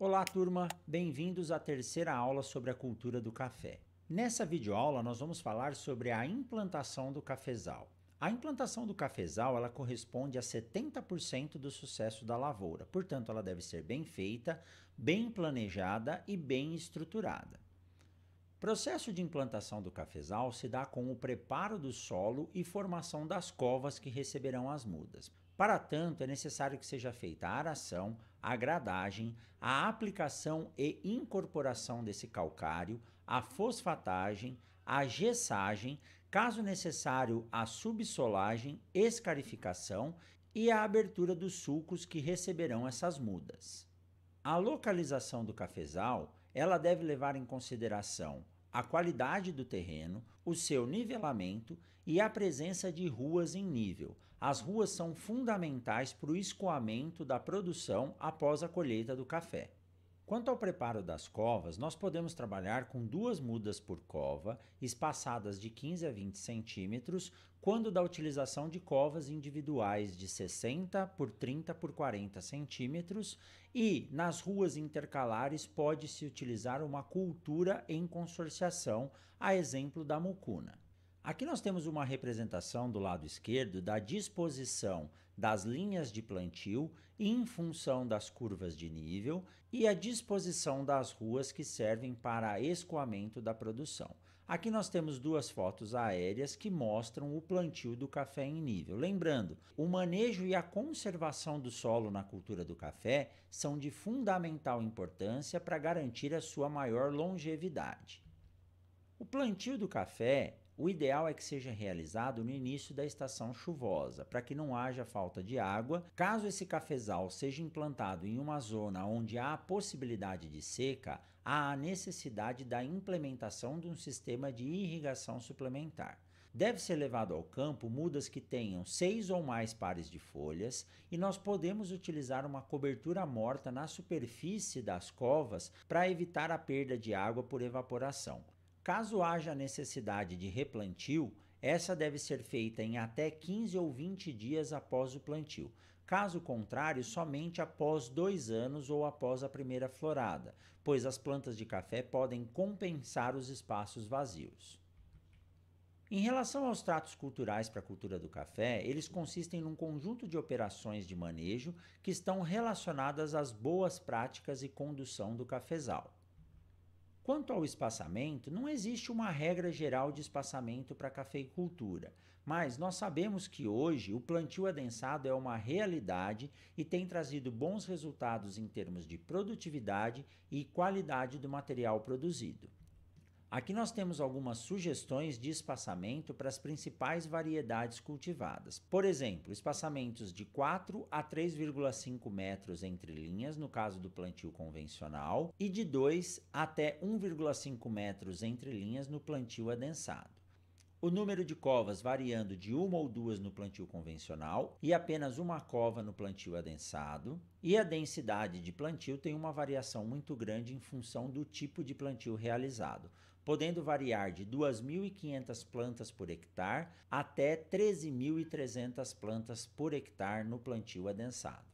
Olá, turma! Bem-vindos à terceira aula sobre a cultura do café. Nessa videoaula, nós vamos falar sobre a implantação do cafezal. A implantação do cafezal ela corresponde a 70% do sucesso da lavoura, portanto, ela deve ser bem feita, bem planejada e bem estruturada. O processo de implantação do cafezal se dá com o preparo do solo e formação das covas que receberão as mudas. Para tanto, é necessário que seja feita a aração, a gradagem, a aplicação e incorporação desse calcário, a fosfatagem, a gessagem, caso necessário, a subsolagem, escarificação e a abertura dos sulcos que receberão essas mudas. A localização do cafezal, ela deve levar em consideração a qualidade do terreno, o seu nivelamento e a presença de ruas em nível. As ruas são fundamentais para o escoamento da produção após a colheita do café. Quanto ao preparo das covas, nós podemos trabalhar com duas mudas por cova, espaçadas de 15 a 20 centímetros, quando da utilização de covas individuais de 60 por 30 por 40 centímetros, e nas ruas intercalares pode-se utilizar uma cultura em consorciação, a exemplo da mucuna. Aqui nós temos uma representação do lado esquerdo da disposição das linhas de plantio em função das curvas de nível e a disposição das ruas que servem para escoamento da produção. Aqui nós temos duas fotos aéreas que mostram o plantio do café em nível. Lembrando, o manejo e a conservação do solo na cultura do café são de fundamental importância para garantir a sua maior longevidade. O plantio do café o ideal é que seja realizado no início da estação chuvosa, para que não haja falta de água. Caso esse cafezal seja implantado em uma zona onde há possibilidade de seca, há a necessidade da implementação de um sistema de irrigação suplementar. Deve ser levado ao campo mudas que tenham seis ou mais pares de folhas e nós podemos utilizar uma cobertura morta na superfície das covas para evitar a perda de água por evaporação. Caso haja necessidade de replantio, essa deve ser feita em até 15 ou 20 dias após o plantio. Caso contrário, somente após dois anos ou após a primeira florada, pois as plantas de café podem compensar os espaços vazios. Em relação aos tratos culturais para a cultura do café, eles consistem num conjunto de operações de manejo que estão relacionadas às boas práticas e condução do cafezal. Quanto ao espaçamento, não existe uma regra geral de espaçamento para cafeicultura, mas nós sabemos que hoje o plantio adensado é uma realidade e tem trazido bons resultados em termos de produtividade e qualidade do material produzido. Aqui nós temos algumas sugestões de espaçamento para as principais variedades cultivadas. Por exemplo, espaçamentos de 4 a 3,5 metros entre linhas, no caso do plantio convencional, e de 2 até 1,5 metros entre linhas no plantio adensado. O número de covas variando de uma ou duas no plantio convencional e apenas uma cova no plantio adensado. E a densidade de plantio tem uma variação muito grande em função do tipo de plantio realizado podendo variar de 2.500 plantas por hectare até 13.300 plantas por hectare no plantio adensado.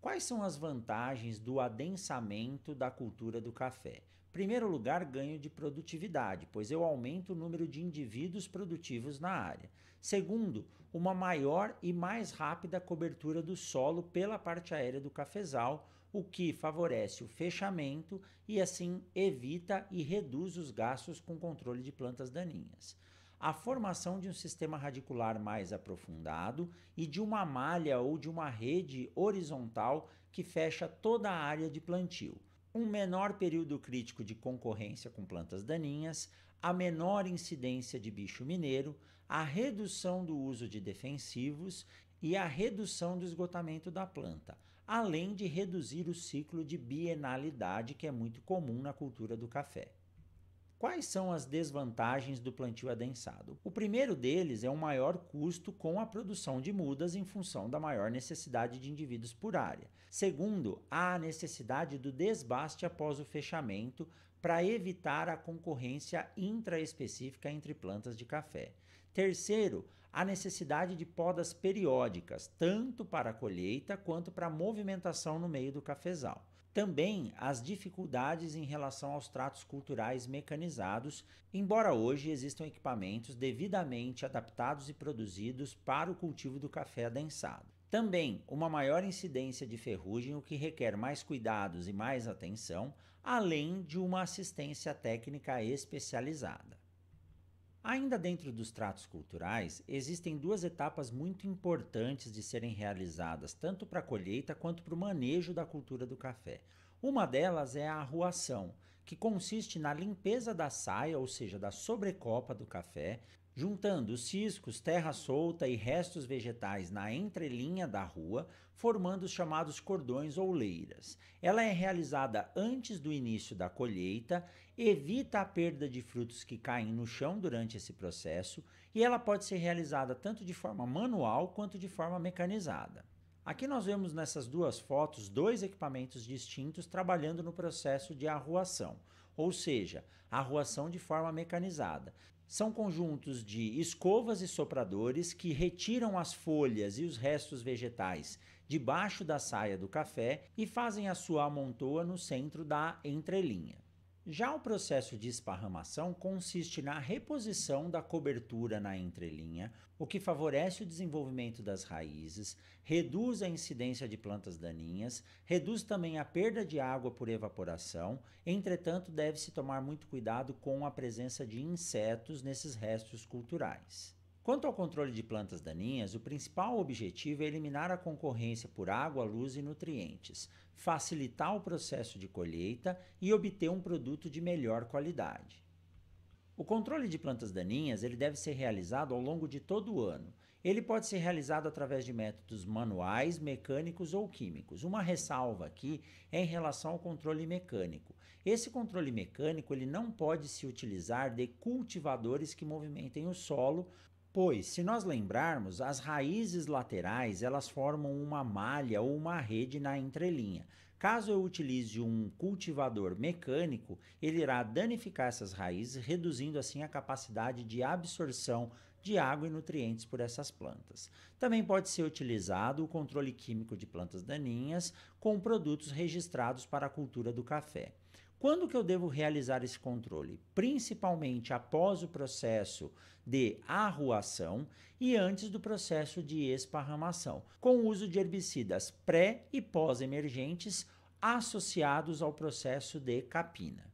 Quais são as vantagens do adensamento da cultura do café? Primeiro lugar, ganho de produtividade, pois eu aumento o número de indivíduos produtivos na área. Segundo, uma maior e mais rápida cobertura do solo pela parte aérea do cafezal, o que favorece o fechamento e assim evita e reduz os gastos com controle de plantas daninhas. A formação de um sistema radicular mais aprofundado e de uma malha ou de uma rede horizontal que fecha toda a área de plantio um menor período crítico de concorrência com plantas daninhas, a menor incidência de bicho mineiro, a redução do uso de defensivos e a redução do esgotamento da planta, além de reduzir o ciclo de bienalidade que é muito comum na cultura do café. Quais são as desvantagens do plantio adensado? O primeiro deles é um maior custo com a produção de mudas em função da maior necessidade de indivíduos por área. Segundo, há a necessidade do desbaste após o fechamento para evitar a concorrência intraespecífica entre plantas de café. Terceiro, a necessidade de podas periódicas, tanto para a colheita quanto para a movimentação no meio do cafezal. Também as dificuldades em relação aos tratos culturais mecanizados, embora hoje existam equipamentos devidamente adaptados e produzidos para o cultivo do café adensado. Também uma maior incidência de ferrugem, o que requer mais cuidados e mais atenção, além de uma assistência técnica especializada. Ainda dentro dos tratos culturais, existem duas etapas muito importantes de serem realizadas, tanto para a colheita quanto para o manejo da cultura do café. Uma delas é a arruação, que consiste na limpeza da saia, ou seja, da sobrecopa do café, juntando ciscos, terra solta e restos vegetais na entrelinha da rua, formando os chamados cordões ou leiras. Ela é realizada antes do início da colheita, evita a perda de frutos que caem no chão durante esse processo e ela pode ser realizada tanto de forma manual quanto de forma mecanizada. Aqui nós vemos nessas duas fotos dois equipamentos distintos trabalhando no processo de arruação, ou seja, arruação de forma mecanizada são conjuntos de escovas e sopradores que retiram as folhas e os restos vegetais debaixo da saia do café e fazem a sua amontoa no centro da entrelinha. Já o processo de esparramação consiste na reposição da cobertura na entrelinha, o que favorece o desenvolvimento das raízes, reduz a incidência de plantas daninhas, reduz também a perda de água por evaporação. Entretanto, deve-se tomar muito cuidado com a presença de insetos nesses restos culturais. Quanto ao controle de plantas daninhas, o principal objetivo é eliminar a concorrência por água, luz e nutrientes, facilitar o processo de colheita e obter um produto de melhor qualidade. O controle de plantas daninhas ele deve ser realizado ao longo de todo o ano. Ele pode ser realizado através de métodos manuais, mecânicos ou químicos. Uma ressalva aqui é em relação ao controle mecânico. Esse controle mecânico ele não pode se utilizar de cultivadores que movimentem o solo Pois, se nós lembrarmos, as raízes laterais elas formam uma malha ou uma rede na entrelinha. Caso eu utilize um cultivador mecânico, ele irá danificar essas raízes, reduzindo assim a capacidade de absorção de água e nutrientes por essas plantas. Também pode ser utilizado o controle químico de plantas daninhas com produtos registrados para a cultura do café. Quando que eu devo realizar esse controle? Principalmente após o processo de arruação e antes do processo de esparramação, com o uso de herbicidas pré e pós-emergentes associados ao processo de capina.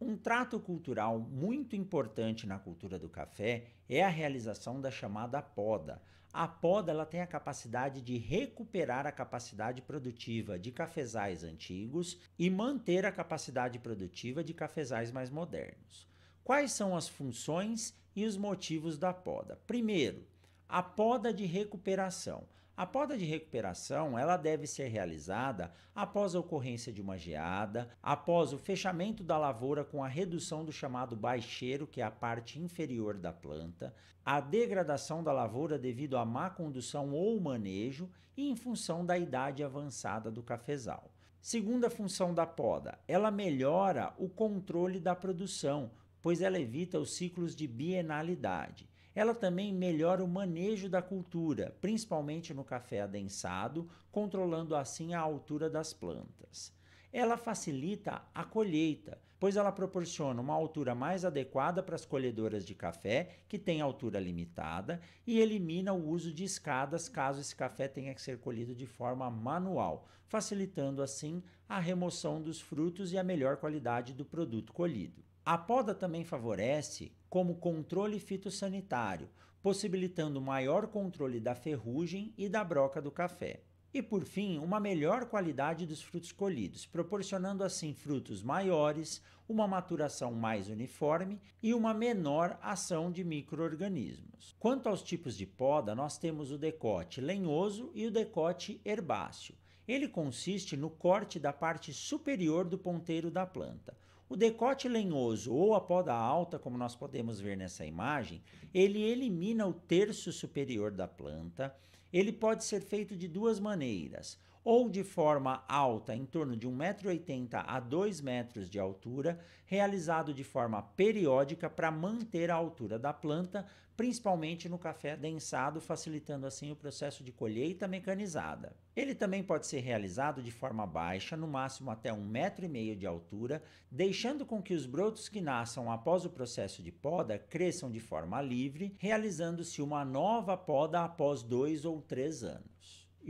Um trato cultural muito importante na cultura do café é a realização da chamada poda, a poda ela tem a capacidade de recuperar a capacidade produtiva de cafezais antigos e manter a capacidade produtiva de cafezais mais modernos. Quais são as funções e os motivos da poda? Primeiro, a poda de recuperação. A poda de recuperação ela deve ser realizada após a ocorrência de uma geada, após o fechamento da lavoura com a redução do chamado baixeiro, que é a parte inferior da planta, a degradação da lavoura devido à má condução ou manejo e em função da idade avançada do cafezal. Segunda função da poda, ela melhora o controle da produção, pois ela evita os ciclos de bienalidade. Ela também melhora o manejo da cultura, principalmente no café adensado, controlando assim a altura das plantas. Ela facilita a colheita, pois ela proporciona uma altura mais adequada para as colhedoras de café, que têm altura limitada, e elimina o uso de escadas caso esse café tenha que ser colhido de forma manual, facilitando assim a remoção dos frutos e a melhor qualidade do produto colhido. A poda também favorece como controle fitossanitário, possibilitando maior controle da ferrugem e da broca do café. E por fim, uma melhor qualidade dos frutos colhidos, proporcionando assim frutos maiores, uma maturação mais uniforme e uma menor ação de microorganismos. Quanto aos tipos de poda, nós temos o decote lenhoso e o decote herbáceo. Ele consiste no corte da parte superior do ponteiro da planta, o decote lenhoso ou a poda alta, como nós podemos ver nessa imagem, ele elimina o terço superior da planta. Ele pode ser feito de duas maneiras: ou de forma alta, em torno de 1,80m a 2 metros de altura, realizado de forma periódica para manter a altura da planta, principalmente no café densado, facilitando assim o processo de colheita mecanizada. Ele também pode ser realizado de forma baixa, no máximo até 1,5m de altura, deixando com que os brotos que nasçam após o processo de poda cresçam de forma livre, realizando-se uma nova poda após dois ou três anos.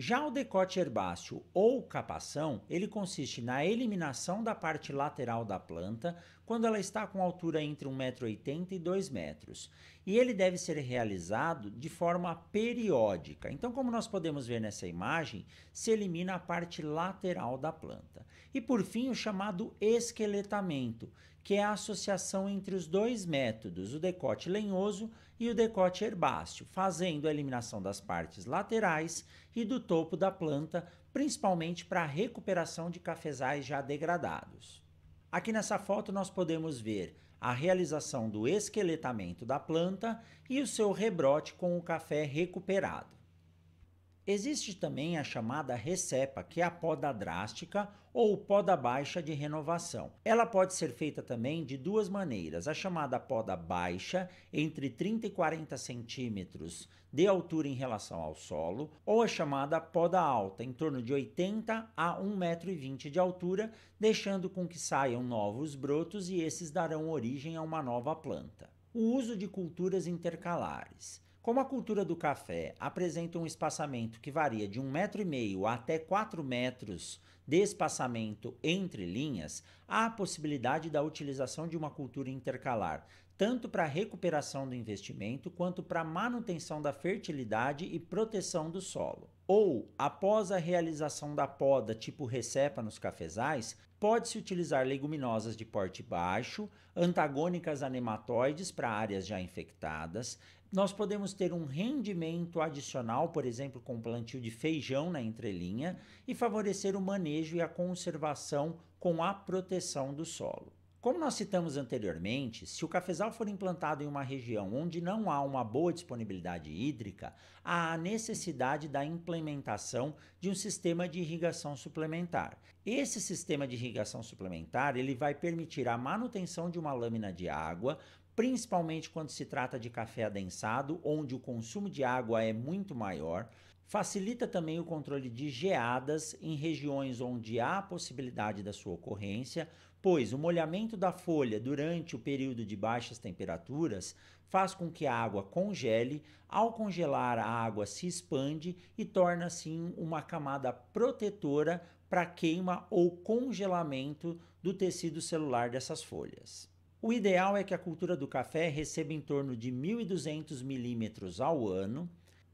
Já o decote herbáceo ou capação, ele consiste na eliminação da parte lateral da planta quando ela está com altura entre 1,80m e 2 metros e ele deve ser realizado de forma periódica. Então, como nós podemos ver nessa imagem, se elimina a parte lateral da planta. E por fim, o chamado esqueletamento, que é a associação entre os dois métodos, o decote lenhoso e o decote herbáceo, fazendo a eliminação das partes laterais e do topo da planta, principalmente para a recuperação de cafezais já degradados. Aqui nessa foto nós podemos ver a realização do esqueletamento da planta e o seu rebrote com o café recuperado. Existe também a chamada recepa, que é a poda drástica ou poda baixa de renovação. Ela pode ser feita também de duas maneiras: a chamada poda baixa, entre 30 e 40 centímetros de altura em relação ao solo, ou a chamada poda alta, em torno de 80 a 1,20m de altura, deixando com que saiam novos brotos e esses darão origem a uma nova planta. O uso de culturas intercalares. Como a cultura do café apresenta um espaçamento que varia de 1,5 metro e meio até 4 metros de espaçamento entre linhas, há a possibilidade da utilização de uma cultura intercalar, tanto para recuperação do investimento quanto para manutenção da fertilidade e proteção do solo. Ou, após a realização da poda tipo recepa nos cafezais, pode-se utilizar leguminosas de porte baixo, antagônicas a nematóides para áreas já infectadas, nós podemos ter um rendimento adicional, por exemplo, com o plantio de feijão na entrelinha, e favorecer o manejo e a conservação com a proteção do solo. Como nós citamos anteriormente, se o cafezal for implantado em uma região onde não há uma boa disponibilidade hídrica, há a necessidade da implementação de um sistema de irrigação suplementar. Esse sistema de irrigação suplementar, ele vai permitir a manutenção de uma lâmina de água principalmente quando se trata de café adensado, onde o consumo de água é muito maior. Facilita também o controle de geadas em regiões onde há a possibilidade da sua ocorrência, pois o molhamento da folha durante o período de baixas temperaturas faz com que a água congele, ao congelar a água se expande e torna assim uma camada protetora para queima ou congelamento do tecido celular dessas folhas. O ideal é que a cultura do café receba em torno de 1.200 milímetros ao ano,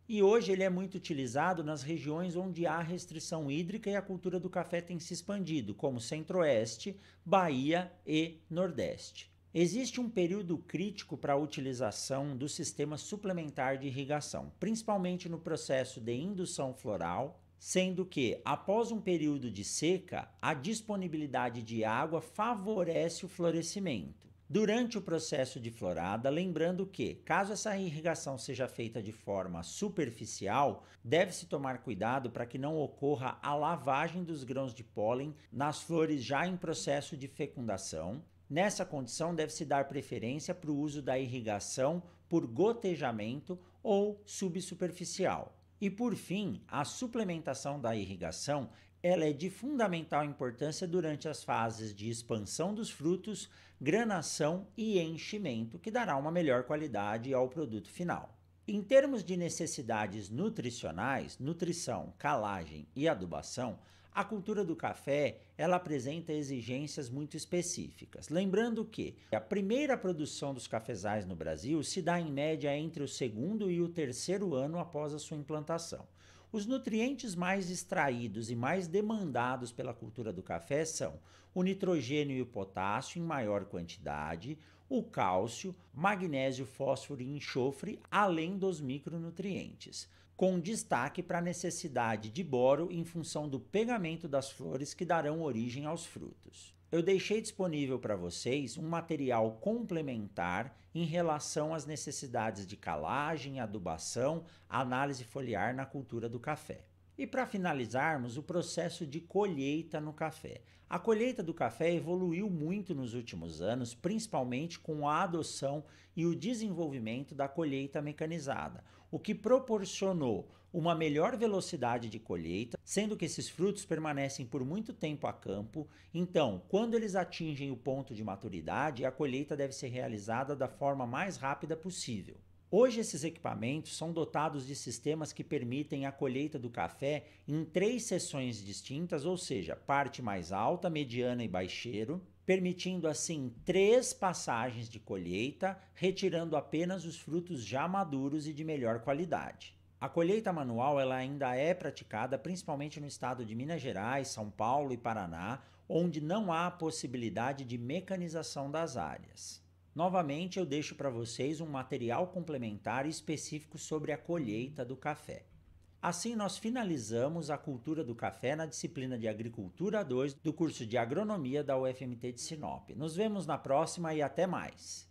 e hoje ele é muito utilizado nas regiões onde há restrição hídrica e a cultura do café tem se expandido, como Centro-Oeste, Bahia e Nordeste. Existe um período crítico para a utilização do sistema suplementar de irrigação, principalmente no processo de indução floral, sendo que, após um período de seca, a disponibilidade de água favorece o florescimento durante o processo de florada, lembrando que, caso essa irrigação seja feita de forma superficial, deve-se tomar cuidado para que não ocorra a lavagem dos grãos de pólen nas flores já em processo de fecundação. Nessa condição, deve-se dar preferência para o uso da irrigação por gotejamento ou subsuperficial. E por fim, a suplementação da irrigação ela é de fundamental importância durante as fases de expansão dos frutos, granação e enchimento, que dará uma melhor qualidade ao produto final. Em termos de necessidades nutricionais, nutrição, calagem e adubação, a cultura do café, ela apresenta exigências muito específicas. Lembrando que a primeira produção dos cafezais no Brasil se dá em média entre o segundo e o terceiro ano após a sua implantação. Os nutrientes mais extraídos e mais demandados pela cultura do café são o nitrogênio e o potássio em maior quantidade, o cálcio, magnésio, fósforo e enxofre, além dos micronutrientes, com destaque para a necessidade de boro em função do pegamento das flores que darão origem aos frutos. Eu deixei disponível para vocês um material complementar em relação às necessidades de calagem, adubação, análise foliar na cultura do café. E para finalizarmos, o processo de colheita no café. A colheita do café evoluiu muito nos últimos anos, principalmente com a adoção e o desenvolvimento da colheita mecanizada, o que proporcionou uma melhor velocidade de colheita, sendo que esses frutos permanecem por muito tempo a campo. Então, quando eles atingem o ponto de maturidade, a colheita deve ser realizada da forma mais rápida possível. Hoje, esses equipamentos são dotados de sistemas que permitem a colheita do café em três seções distintas, ou seja, parte mais alta, mediana e baixeiro, permitindo assim três passagens de colheita, retirando apenas os frutos já maduros e de melhor qualidade. A colheita manual ela ainda é praticada principalmente no estado de Minas Gerais, São Paulo e Paraná, onde não há possibilidade de mecanização das áreas. Novamente, eu deixo para vocês um material complementar específico sobre a colheita do café. Assim, nós finalizamos a cultura do café na disciplina de Agricultura 2 do curso de Agronomia da UFMT de Sinop. Nos vemos na próxima e até mais!